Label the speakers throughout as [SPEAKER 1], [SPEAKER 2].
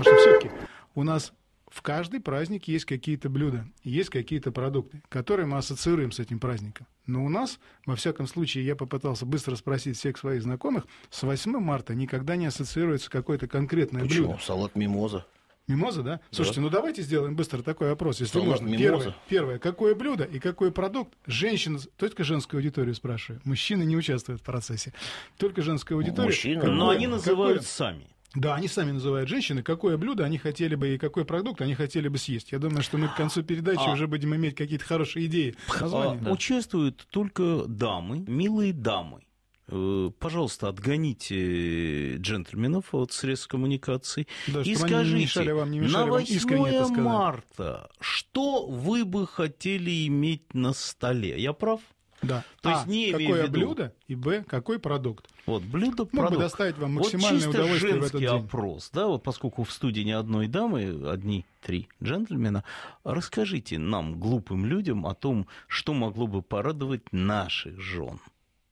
[SPEAKER 1] потому что все-таки у нас в каждый праздник есть какие-то блюда, есть какие-то продукты, которые мы ассоциируем с этим праздником. Но у нас, во всяком случае, я попытался быстро спросить всех своих знакомых, с 8 марта никогда не ассоциируется какое-то конкретное Почему? блюдо.
[SPEAKER 2] Салат мимоза.
[SPEAKER 1] Мимоза, да? да? Слушайте, ну давайте сделаем быстро такой опрос, если Салат можно. Первое, первое, какое блюдо и какой продукт? Женщина, только женскую аудиторию спрашиваю. Мужчины не участвуют в процессе. Только женская аудитория. Мужчины, но они называют какое? сами. Да, они сами называют женщины, какое блюдо они хотели бы и какой продукт они хотели бы съесть. Я думаю, что мы к концу передачи а... уже будем иметь какие-то хорошие идеи. А, да.
[SPEAKER 2] Участвуют только дамы, милые дамы. Э, пожалуйста, отгоните джентльменов от средств коммуникации да, и скажите, не вам, не на 8 марта, что вы бы хотели иметь на столе? Я прав? Да. То а, есть не имею какое в виду... блюдо
[SPEAKER 1] и б какой продукт.
[SPEAKER 2] Вот блюдо продукт. Мог бы доставить вам максимальное вот удовольствие в этот день. опрос, да, вот поскольку в студии ни одной дамы, одни три джентльмена, расскажите нам глупым людям о том, что могло бы порадовать наших жен.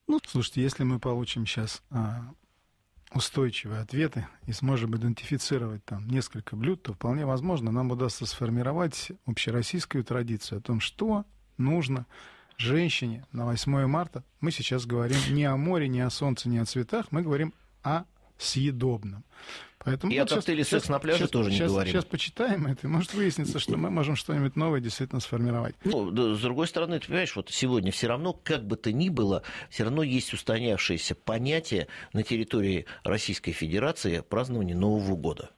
[SPEAKER 1] Ну, слушайте, если мы получим сейчас а, устойчивые ответы и сможем идентифицировать там несколько блюд, то вполне возможно нам удастся сформировать общероссийскую традицию о том, что нужно женщине на 8 марта мы сейчас говорим не о море, не о солнце, не о цветах, мы говорим о съедобном. Поэтому, и вот сейчас, секс на пляже сейчас, тоже не сейчас, говорим. Сейчас почитаем это, и может выясниться, что мы можем что-нибудь новое действительно сформировать.
[SPEAKER 2] Ну, да, с другой стороны, ты понимаешь, вот сегодня все равно, как бы то ни было, все равно есть устоявшееся понятие на территории Российской Федерации празднования Нового года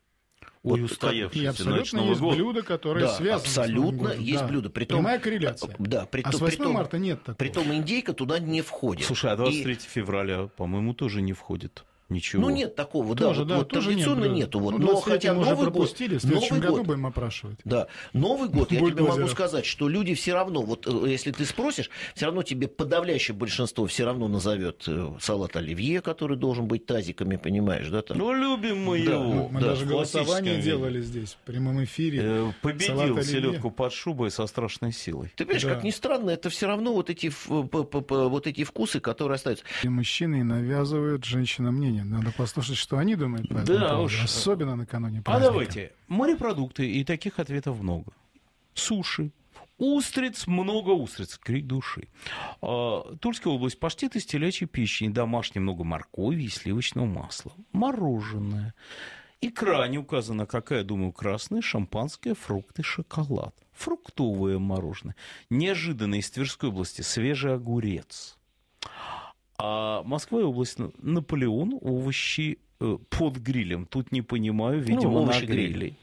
[SPEAKER 2] вот устоявшегося. И абсолютно есть года. блюда, которые да, связаны абсолютно с Новым есть да. блюда. Притом, Прямая корреляция. А, да, при, а с 8 притом, марта
[SPEAKER 1] нет такого. Притом индейка туда не входит. Слушай, а 23 и...
[SPEAKER 2] февраля, по-моему, тоже не входит ничего. Ну, нет такого, тоже, да, вот, да, вот тоже традиционно нет, ну, нету. Вот, ну, но хотя Новый уже пропустили, год, в следующем Новый году год, будем опрашивать. Да, Новый год, я тебе могу сказать, что люди все равно, вот э, если ты спросишь, все равно тебе подавляющее большинство все равно назовет э, салат оливье, который должен быть тазиками, понимаешь, да? Там. Ну, любим мы да, его. Ну, мы да, даже голосование делали
[SPEAKER 1] здесь, в прямом эфире. Э, победил селедку
[SPEAKER 2] под шубой со страшной силой. Ты понимаешь, да. как ни странно, это все равно вот эти, э, вот эти вкусы, которые остаются.
[SPEAKER 1] И мужчины навязывают женщинам мнение мнение. Надо послушать, что они думают по этому да, поводу, уж. особенно накануне а праздника. А давайте.
[SPEAKER 2] Морепродукты, и таких ответов много.
[SPEAKER 1] Суши, Устриц,
[SPEAKER 2] много устриц, крик души. А, Тульская область, паштет из телячьей пищи, домашний много моркови и сливочного масла. Мороженое. Икра не указана, какая, думаю, красная, шампанское, фрукты, шоколад. Фруктовое мороженое. Неожиданно из Тверской области свежий огурец. А Москва и область Наполеон, овощи э, под грилем. Тут не понимаю, ну, видимо, ну, на гриле.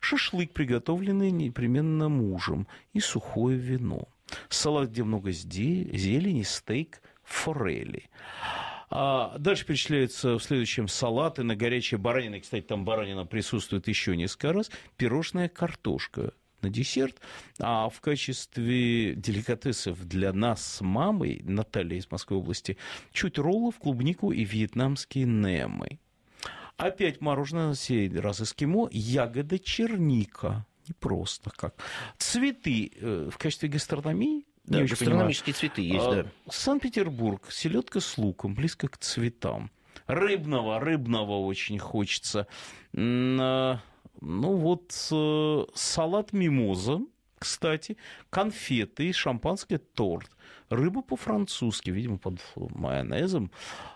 [SPEAKER 2] Шашлык, приготовленный непременно мужем, и сухое вино. Салат, где много зелени, стейк, форели. А дальше перечисляются в следующем салаты на горячей баранины, Кстати, там баранина присутствует еще несколько раз. Пирожная картошка на десерт. А в качестве деликатесов для нас с мамой, Наталья из Москвы области, чуть роллов, клубнику и вьетнамские немы. Опять мороженое на сей раз эскимо, ягода черника. Не просто как. Цветы э, в качестве гастрономии да, не гастрономические цветы есть, да. А, Санкт-Петербург, селедка с луком, близко к цветам. Рыбного, рыбного очень хочется. А, ну вот э, салат мимоза, кстати, конфеты, шампанский торт, рыба по-французски, видимо, под майонезом,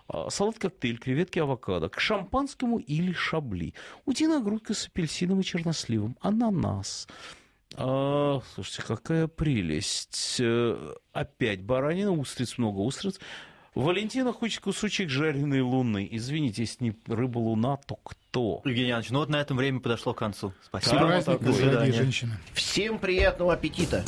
[SPEAKER 2] а, салат-коктейль, креветки, авокадо, к шампанскому или шабли, утиная грудка с апельсином и черносливом, ананас. А, слушайте, какая прелесть. Э, опять баранина, устриц, много устриц. Валентина Хуч-Кусучик, жареный лунный. Извините, если не рыба луна, то кто?
[SPEAKER 1] Евгений Иванович, ну вот на этом время подошло к
[SPEAKER 2] концу. Спасибо. Праздник, да, женщины.
[SPEAKER 1] Всем приятного аппетита.